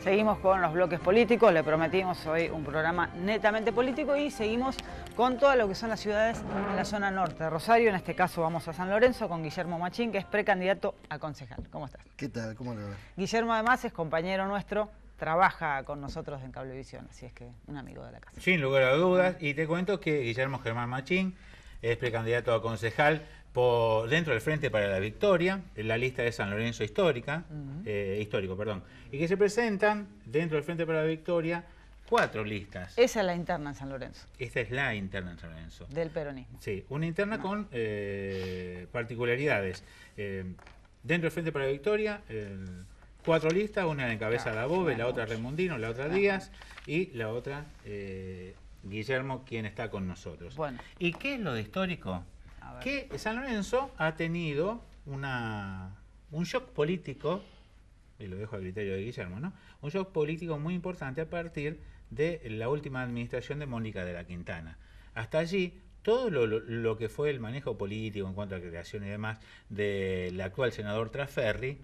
Seguimos con los bloques políticos, le prometimos hoy un programa netamente político y seguimos con todo lo que son las ciudades en la zona norte de Rosario. En este caso vamos a San Lorenzo con Guillermo Machín, que es precandidato a concejal. ¿Cómo estás? ¿Qué tal? ¿Cómo lo Guillermo además es compañero nuestro, trabaja con nosotros en Cablevisión, así es que un amigo de la casa. Sin lugar a dudas, y te cuento que Guillermo Germán Machín es precandidato a concejal por dentro del Frente para la Victoria, en la lista de San Lorenzo histórica, eh, histórico, perdón, y que se presentan dentro del Frente para la Victoria Cuatro listas. Esa es la interna en San Lorenzo. Esta es la interna en San Lorenzo. Del peronismo. Sí, una interna con eh, particularidades. Eh, dentro del Frente para la Victoria, eh, cuatro listas, una en cabeza de Above, la, otra Remundino, la otra Díaz y la otra Guillermo, quien está con nosotros. Bueno. ¿Y qué es lo de histórico? Que San Lorenzo ha tenido una, un shock político, y lo dejo a criterio de Guillermo, ¿no? Un shock político muy importante a partir de la última administración de Mónica de la Quintana. Hasta allí, todo lo, que fue el manejo político en cuanto a creación y demás del actual senador Trasferri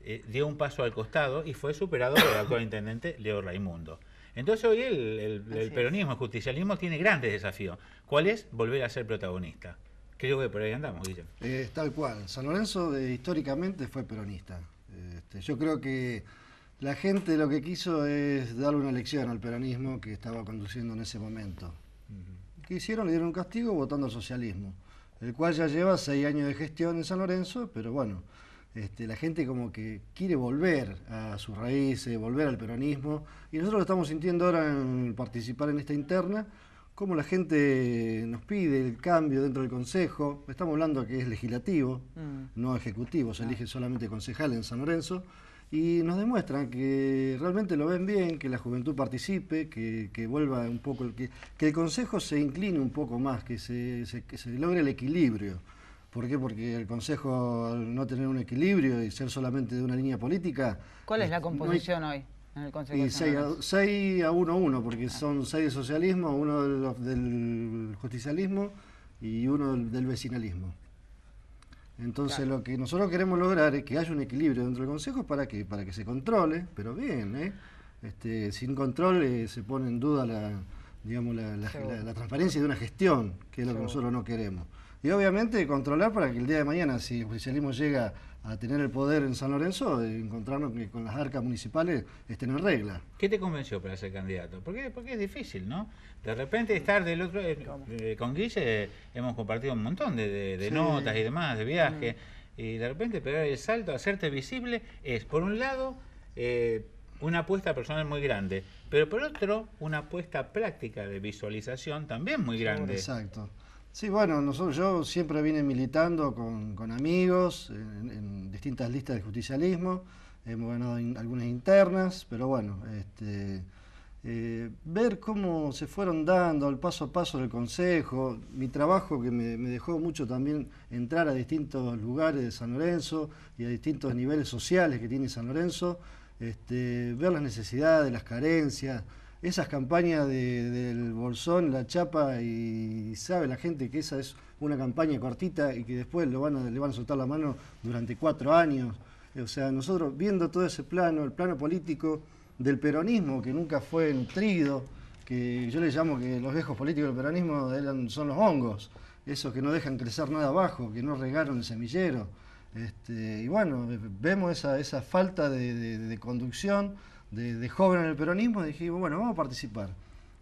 eh, dio un paso al costado y fue superado por el actual intendente Leo Raimundo. Entonces hoy el, peronismo, el justicialismo tiene grandes desafíos. ¿Cuál es? Volver a ser protagonista. Creo que por ahí andamos, Guillermo. Eh, tal cual. San Lorenzo eh, históricamente fue peronista. Este, yo creo que la gente lo que quiso es darle una lección al peronismo que estaba conduciendo en ese momento. ¿Qué hicieron? Le dieron un castigo votando al socialismo, el cual ya lleva seis años de gestión en San Lorenzo, pero bueno, este, la gente como que quiere volver a sus raíces, volver al peronismo, y nosotros lo estamos sintiendo ahora en participar en esta interna, como la gente nos pide el cambio dentro del Consejo, estamos hablando que es legislativo, mm. no ejecutivo, se elige solamente concejal en San Lorenzo, y nos demuestran que realmente lo ven bien, que la juventud participe, que, vuelva un poco, que, que, el Consejo se incline un poco más, que se, que se, logre el equilibrio. ¿Por qué? Porque el Consejo, no tener un equilibrio y ser solamente de una línea política... ¿Cuál es eh, la composición hoy? En el Consejo y 6 a 1-1, porque ah. son 6 de socialismo, uno del, del justicialismo y uno del vecinalismo. Entonces lo que nosotros queremos lograr es que haya un equilibrio dentro del Consejo para que, para que se controle, pero bien, ¿eh? Este, sin control eh, se pone en duda la, digamos, la, transparencia de una gestión, que es lo que nosotros no queremos. Y obviamente controlar para que el día de mañana, si el oficialismo llega a tener el poder en San Lorenzo, eh, encontrarnos que con las arcas municipales estén en regla. ¿Qué te convenció para ser candidato? Porque, porque es difícil, ¿no? De repente estar del otro... Eh, eh, con Guille hemos compartido un montón de, notas y demás, de viajes, mm. y de repente pegar el salto, hacerte visible, es, por un lado, una apuesta personal muy grande, pero por otro, una apuesta práctica de visualización también muy grande. Exacto. Sí, bueno, nosotros, yo siempre vine militando con, amigos en, distintas listas de justicialismo, hemos ganado algunas internas, pero bueno, este, eh, ver cómo se fueron dando el paso a paso del Consejo, mi trabajo que me, dejó mucho también entrar a distintos lugares de San Lorenzo y a distintos niveles sociales que tiene San Lorenzo, este, ver las necesidades, las carencias, esas campañas del bolsón, la chapa, y sabe la gente que esa es una campaña cortita y que después lo van le van a soltar la mano durante cuatro años. O sea, nosotros viendo todo ese plano, el plano político del peronismo, que nunca fue nutrido, que yo le llamo que los viejos políticos del peronismo eran, son los hongos, esos que no dejan crecer nada abajo, que no regaron el semillero. Este, y bueno, vemos esa, falta de conducción, de, joven en el peronismo, dije, bueno, vamos a participar.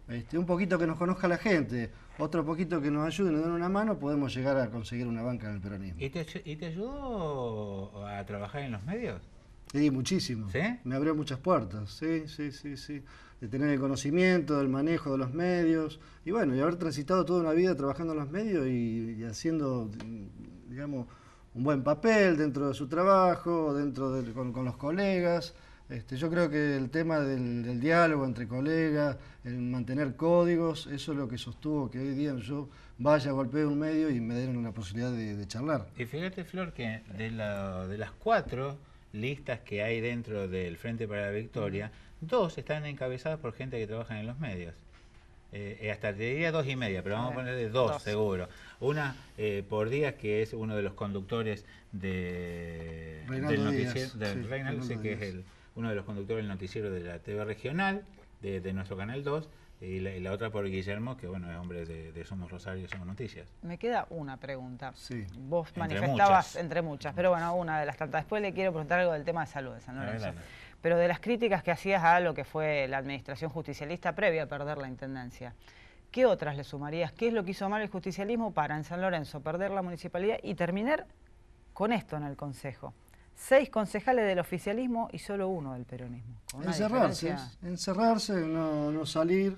Este, un poquito que nos conozca la gente, otro poquito que nos ayude, nos den una mano, podemos llegar a conseguir una banca en el peronismo. ¿Y te, ayudó a trabajar en los medios? Sí, muchísimo. ¿Sí? Me abrió muchas puertas, sí, sí, sí, sí. De tener el conocimiento, del manejo de los medios, y bueno, y haber transitado toda una vida trabajando en los medios y, haciendo, digamos, un buen papel dentro de su trabajo, dentro con los colegas. Este, yo creo que el tema del, diálogo entre colegas, el mantener códigos, eso es lo que sostuvo que hoy día yo vaya, golpeé un medio y me dieron una posibilidad de, charlar. Y fíjate, Flor, que de, las cuatro listas que hay dentro del Frente para la Victoria, dos están encabezadas por gente que trabaja en los medios. Eh, eh, hasta te diría dos y media, pero vamos a eh, poner dos, dos. seguro. Una por Díaz, que es uno de los conductores de, del Reinaldo, sí, que es el uno de los conductores del noticiero de la TV regional, de, nuestro Canal 2, y la, otra por Guillermo, que bueno, es hombre de, Somos Rosario, Somos Noticias. Me queda una pregunta. Sí. Vos manifestabas entre muchas, pero bueno, una de las tantas. Después le quiero preguntar algo del tema de salud de San Lorenzo. Pero de las críticas que hacías a lo que fue la administración justicialista previa a perder la intendencia, ¿qué otras le sumarías? ¿Qué es lo que hizo mal el justicialismo para en San Lorenzo perder la municipalidad y terminar con esto en el Consejo? seis concejales del oficialismo y solo uno del peronismo. Encerrarse, encerrarse, no, salir,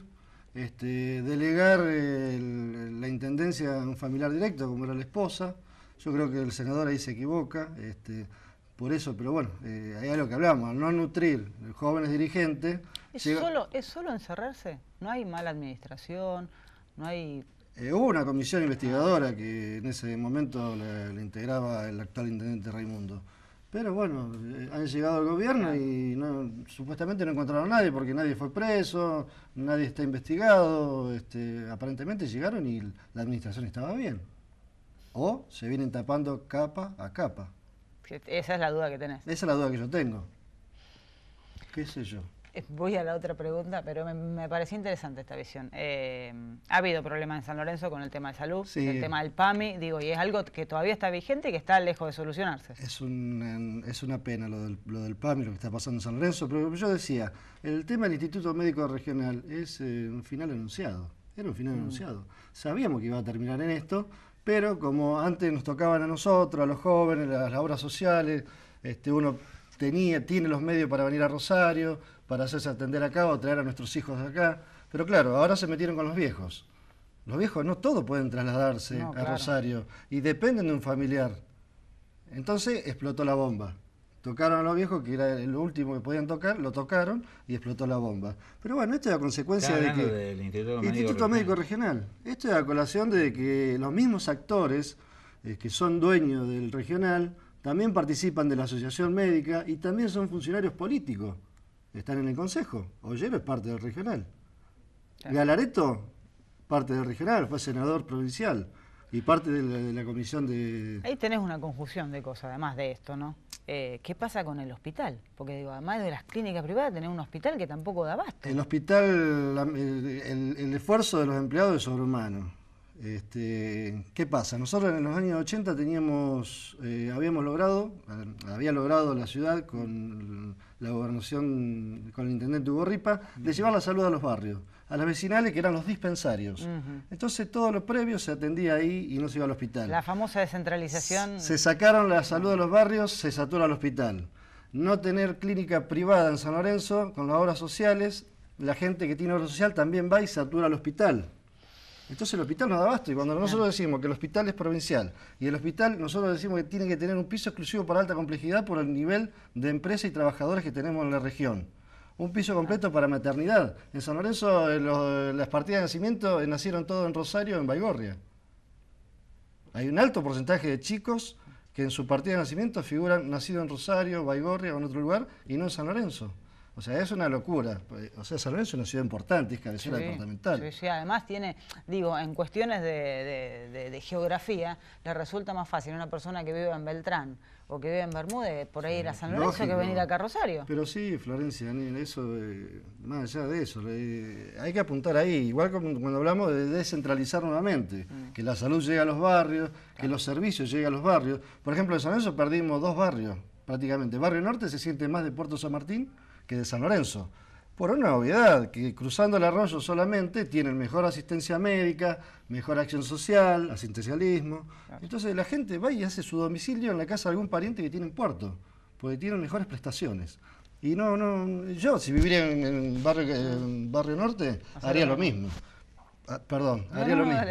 este, delegar eh, la intendencia a un familiar directo, como era la esposa. Yo creo que el senador ahí se equivoca, este, por eso, pero bueno, ahí es lo que hablamos, no nutrir jóvenes dirigentes. ¿Es, solo, ¿Es solo encerrarse? ¿No hay mala administración? ¿No hay eh, hubo una comisión investigadora que en ese momento le integraba el actual intendente Raimundo. Pero bueno, eh, han llegado al gobierno y supuestamente no encontraron a nadie porque nadie fue preso, nadie está investigado. Este, aparentemente llegaron y la administración estaba bien. O se vienen tapando capa a capa. Esa es la duda que tenés. Esa es la duda que yo tengo. ¿Qué sé yo? voy a la otra pregunta, pero me, parece pareció interesante esta visión. Eh, ha habido problemas en San Lorenzo con el tema de salud, el tema del PAMI, digo, y es algo que todavía está vigente y que está lejos de solucionarse. Es, un, es una pena lo del, lo PAMI, lo que está pasando en San Lorenzo, pero yo decía, el tema del Instituto Médico Regional es eh, un final anunciado, era un final mm. anunciado. Sabíamos que iba a terminar en esto, pero como antes nos tocaban a nosotros, a los jóvenes, a las obras sociales, este, uno tenía, tiene los medios para venir a Rosario, para hacerse atender acá o traer a nuestros hijos acá. Pero claro, ahora se metieron con los viejos. Los viejos no todos pueden trasladarse a Rosario y dependen de un familiar. Entonces explotó la bomba. Tocaron a los viejos, que era el último que podían tocar, lo tocaron y explotó la bomba. Pero bueno, esto es la consecuencia de que... Del Instituto, Médico, Regional. Esto es la colación de que los mismos actores eh, que son dueños del regional también participan de la asociación médica y también son funcionarios políticos están en el Consejo. Ollero es parte del regional. Galareto, parte del regional, fue senador provincial y parte de la, comisión de... Ahí tenés una conjunción de cosas, además de esto, ¿no? Eh, ¿Qué pasa con el hospital? Porque digo, además de las clínicas privadas, tenés un hospital que tampoco da abasto. El hospital, el, esfuerzo de los empleados es sobrehumano. Este, ¿Qué pasa? Nosotros en los años 80 teníamos, eh, habíamos logrado, eh, había logrado la ciudad con la gobernación, con el intendente Hugo Ripa, de llevar la salud a los barrios, a las vecinales que eran los dispensarios. Entonces todo lo previo se atendía ahí y no se iba al hospital. La famosa descentralización. Se sacaron la salud a los barrios, se satura el hospital. No tener clínica privada en San Lorenzo con las obras sociales, la gente que tiene obra social también va y satura el hospital. Entonces el hospital nos da abasto y cuando nosotros decimos que el hospital es provincial y el hospital nosotros decimos que tiene que tener un piso exclusivo para alta complejidad por el nivel de empresa y trabajadores que tenemos en la región. Un piso completo para maternidad. En San Lorenzo eh, eh, las partidas de nacimiento eh, nacieron todos en Rosario, en Baigorria. Hay un alto porcentaje de chicos que en su partida de nacimiento figuran nacido en Rosario, Baigorria o en otro lugar y no en San Lorenzo. O sea, es una locura. O sea, San Lorenzo es una ciudad importante, es cabecera departamental. Sí, además tiene, digo, en cuestiones de, geografía, le resulta más fácil una persona que vive en Beltrán o que vive en Bermúdez, por ahí ir a San Lorenzo que venir a Rosario. Pero sí, Florencia, eso, más allá de eso, hay que apuntar ahí. Igual como cuando hablamos de descentralizar nuevamente, mm. que la salud llegue a los barrios, que los servicios lleguen a los barrios. Por ejemplo, en San Lorenzo perdimos dos barrios prácticamente. Barrio Norte se siente más de Puerto San Martín que de San Lorenzo. Por una obviedad, que cruzando el arroyo solamente tienen mejor asistencia médica, mejor acción social, asistencialismo. Entonces la gente va y hace su domicilio en la casa de algún pariente que tiene un puerto, porque tienen mejores prestaciones. Y no, no, yo si viviera en, barrio, barrio norte, haría lo mismo. Ah, perdón, haría lo mismo.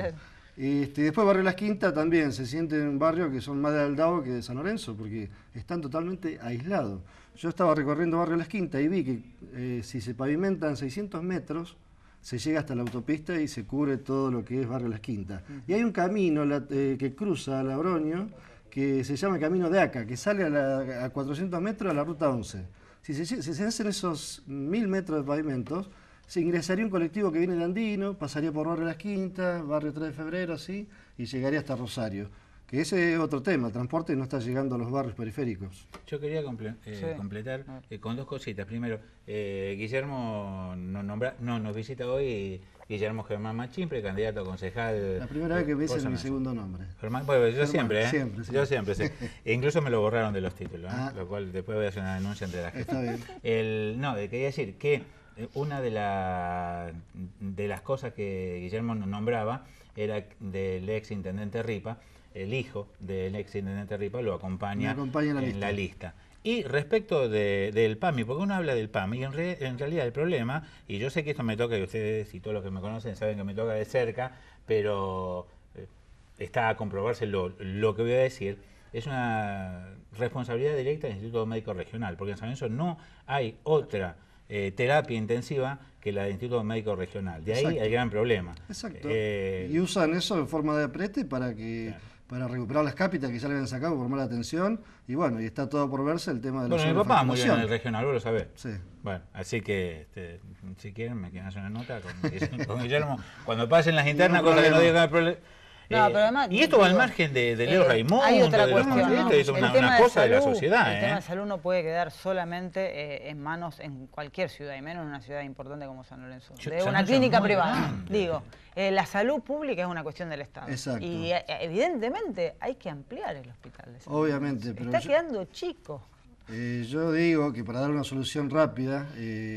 Este, después Barrio Las Quintas también se siente en un barrio que son más de Aldao que de San Lorenzo, porque están totalmente aislados. Yo estaba recorriendo Barrio Las Quintas y vi que eh, si se pavimentan 600 metros, se llega hasta la autopista y se cubre todo lo que es Barrio Las Quintas. Y hay un camino eh, que cruza Labroño que se llama Camino de Aca, que sale a, 400 metros a la Ruta 11. Si se, hacen esos mil metros de pavimentos, se ingresaría un colectivo que viene de Andino, pasaría por Barrio Las Quintas, Barrio 3 de Febrero, así, y llegaría hasta Rosario. Y ese es otro tema, el transporte no está llegando a los barrios periféricos. Yo quería eh, completar eh, con dos cositas. Primero, eh, Guillermo nos, nombra, no, nos visita hoy Guillermo Germán Machín, candidato a concejal. La primera vez que me es mi segundo nombre. bueno, yo siempre, ¿eh? Siempre, Yo siempre, sí. E incluso me lo borraron de los títulos, ah. lo cual después voy a hacer una denuncia entre la gente. Está bien. El, no, quería decir que una de, la, de las cosas que Guillermo nombraba era del ex intendente Ripa, el hijo del ex intendente Ripa, lo acompaña, en, la, lista. Y respecto del PAMI, porque uno habla del PAMI, en, realidad el problema, y yo sé que esto me toca, y ustedes y todos los que me conocen saben que me toca de cerca, pero eh, está a comprobarse lo, que voy a decir, es una responsabilidad directa del Instituto Médico Regional, porque en San Lorenzo no hay otra eh, terapia intensiva que la del Instituto Médico Regional. De ahí el gran problema. Exacto. Eh, y usan eso en forma de apriete para que para recuperar las cápitas que ya le habían sacado por mala atención. Y bueno, y está todo por verse el tema de la Bueno, mi papá muy bien en el regional, vos lo sabés. Sí. Bueno, así que este, si quieren me quieren hacer una nota con, con Guillermo. Cuando pasen las internas, no, cosa que no problema. Eh, y esto va al margen de, Leo eh, Raimundo, es una, de cosa de, la sociedad. El tema de ¿eh? salud no puede quedar solamente en manos en cualquier ciudad, y menos en una ciudad importante como San Lorenzo. de una clínica privada. Digo, la salud pública es una cuestión del Estado. Y evidentemente hay que ampliar el hospital. Obviamente. Pero Está quedando chico. yo digo que para dar una solución rápida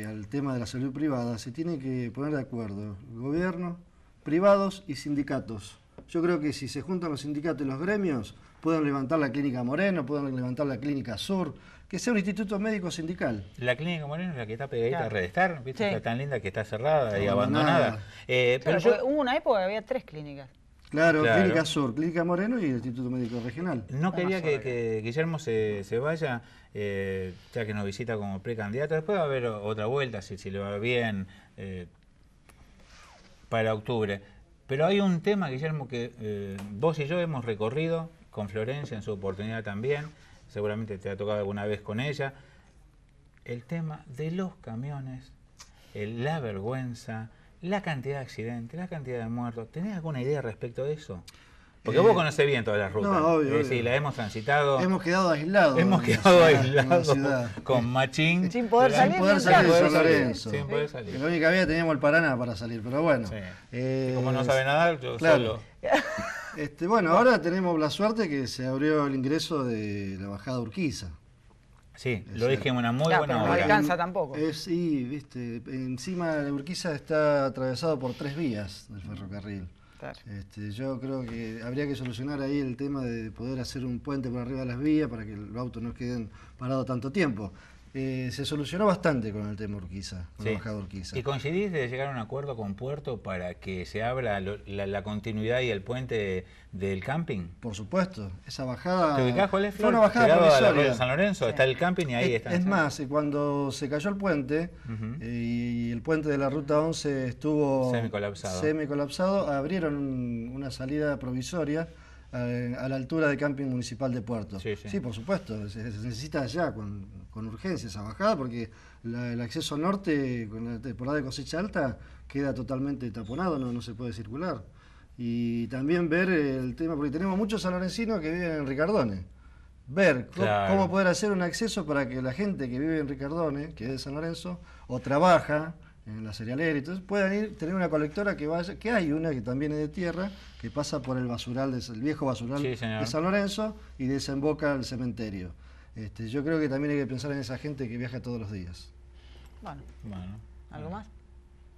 al tema de la salud privada se tiene que poner de acuerdo gobierno, privados y sindicatos. Yo creo que si se juntan los sindicatos y los gremios, puedan levantar la clínica Moreno, puedan levantar la clínica Sur, que sea un instituto médico sindical. La clínica Moreno es la que está pegadita a Redestar, ¿viste? Está tan linda que está cerrada y abandonada. Eh, pero Hubo una época que había tres clínicas. Claro, Clínica Sur, Clínica Moreno y el Instituto Médico Regional. No quería que, Guillermo se, vaya, eh, ya que nos visita como precandidato. Después va a haber otra vuelta, si, si le va bien, eh, para octubre. Pero hay un tema, Guillermo, que eh, vos y yo hemos recorrido con Florencia en su oportunidad también, seguramente te ha tocado alguna vez con ella, el tema de los camiones, la vergüenza, la cantidad de accidentes, la cantidad de muertos. ¿Tenés alguna idea respecto de eso? Porque vos eh, conocés bien todas las ruta, No, obvio, Sí, la hemos transitado. Hemos quedado aislados. Hemos quedado aislados con Machín. Sin poder salir. Sin poder salir, de San Lorenzo. Sin poder salir. La única vía teníamos el Paraná para salir, pero bueno. Eh, como no sabe nadar, yo solo. Este, bueno, ahora tenemos la suerte que se abrió el ingreso de la bajada Urquiza. Sí, lo dije en una muy buena hora. No alcanza tampoco. Eh, sí, viste, encima de Urquiza está atravesado por tres vías del ferrocarril. Este, yo creo que habría que solucionar ahí el tema de poder hacer un puente por arriba de las vías para que los autos no queden parados tanto tiempo. Eh, se solucionó bastante con el tema Urquiza, con la bajada Urquiza. ¿Y coincidís de llegar a un acuerdo con Puerto para que se abra la, continuidad y el puente del camping? Por supuesto, esa bajada... Fue una bajada de San Lorenzo, está el camping y ahí está. Es más, eh, cuando se cayó el puente eh, y el puente de la Ruta 11 estuvo... Semicolapsado. Semicolapsado, abrieron una salida provisoria eh, a la altura del camping municipal de Puerto. Sí, por supuesto, se, necesita ya con, con, urgencia esa bajada porque el acceso norte con la temporada de cosecha alta queda totalmente taponado, no, se puede circular. Y también ver el tema, porque tenemos muchos lorencinos que viven en Ricardone ver cómo poder hacer un acceso para que la gente que vive en Ricardone, que es de San Lorenzo, o trabaja, en la cerealera, entonces pueden ir, tener una colectora que vaya, que hay una que también es de tierra, que pasa por el basural, el viejo basural de San Lorenzo y desemboca al cementerio. Este, yo creo que también hay que pensar en esa gente que viaja todos los días. Bueno, ¿algo más?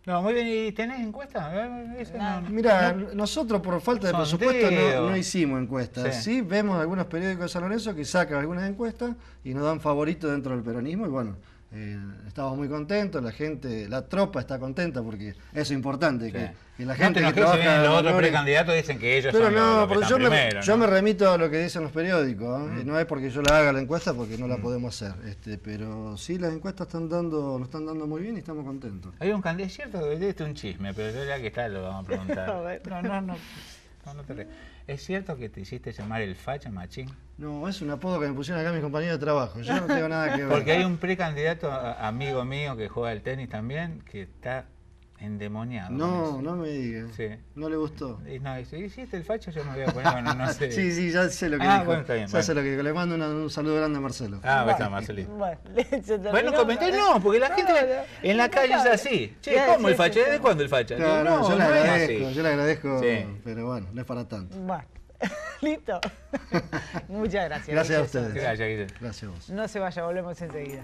No, muy bien, tenés encuestas? Eh, Mira, nosotros por falta de presupuesto no, hicimos encuestas. sí. vemos algunos periódicos de San Lorenzo que sacan algunas encuestas y nos dan favoritos dentro del peronismo y bueno, eh, estamos muy contentos, la gente, la tropa está contenta porque eso es importante, que, la gente que los otros precandidatos dicen que ellos pero son los, que yo, me, primero, yo me remito a lo que dicen los periódicos, y ¿eh? no es porque yo la haga la encuesta porque no la podemos hacer, este, pero sí las encuestas están dando, lo están dando muy bien y estamos contentos. Hay un es cierto que es un chisme, pero yo ya que está lo vamos a preguntar. no, no, no, ¿Es cierto que te hiciste llamar el facha machín? No, es un apodo que me pusieron acá mis compañeros de trabajo. Yo no tengo nada que ver. Porque hay un precandidato amigo mío que juega al tenis también, que está endemoniado. No, no me digas. No le gustó. Y no, si hiciste el facho, yo me voy a poner, bueno, no sé. sí, sí, ya sé lo que ah, dijo. bien, ya sé lo que dijo. Le mando un saludo grande a Marcelo. Ah, bueno, está Marcelito. Bueno, bueno comenté no, porque la gente en la calle es así. Che, ¿cómo el facha? ¿Desde cuándo el facha? No, no, yo le agradezco, yo le agradezco, pero bueno, no es para tanto. Listo. Muchas gracias. Gracias a ustedes. Gracias, Guille. Gracias a vos. No se vaya, volvemos enseguida.